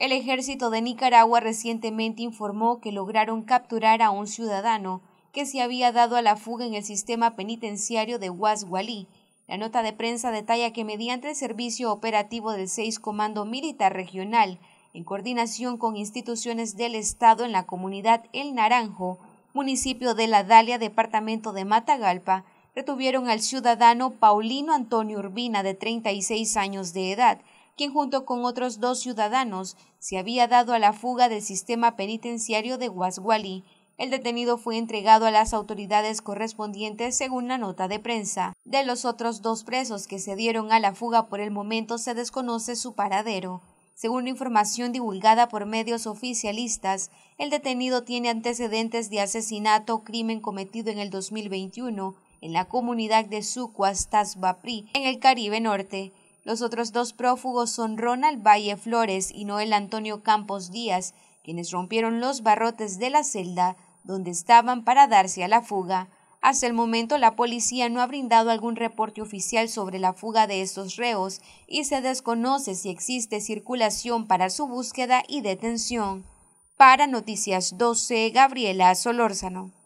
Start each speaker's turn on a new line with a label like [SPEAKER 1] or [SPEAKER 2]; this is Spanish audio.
[SPEAKER 1] El ejército de Nicaragua recientemente informó que lograron capturar a un ciudadano que se había dado a la fuga en el sistema penitenciario de Guasgualí. La nota de prensa detalla que mediante el servicio operativo del 6 Comando Militar Regional, en coordinación con instituciones del Estado en la comunidad El Naranjo, municipio de La Dalia, departamento de Matagalpa, retuvieron al ciudadano Paulino Antonio Urbina, de 36 años de edad, quien junto con otros dos ciudadanos se había dado a la fuga del sistema penitenciario de Guasgualí. El detenido fue entregado a las autoridades correspondientes según la nota de prensa. De los otros dos presos que se dieron a la fuga por el momento se desconoce su paradero. Según información divulgada por medios oficialistas, el detenido tiene antecedentes de asesinato, crimen cometido en el 2021 en la comunidad de Sucuas, Tasbapri, en el Caribe Norte, los otros dos prófugos son Ronald Valle Flores y Noel Antonio Campos Díaz, quienes rompieron los barrotes de la celda donde estaban para darse a la fuga. Hasta el momento la policía no ha brindado algún reporte oficial sobre la fuga de estos reos y se desconoce si existe circulación para su búsqueda y detención. Para Noticias 12, Gabriela Solórzano.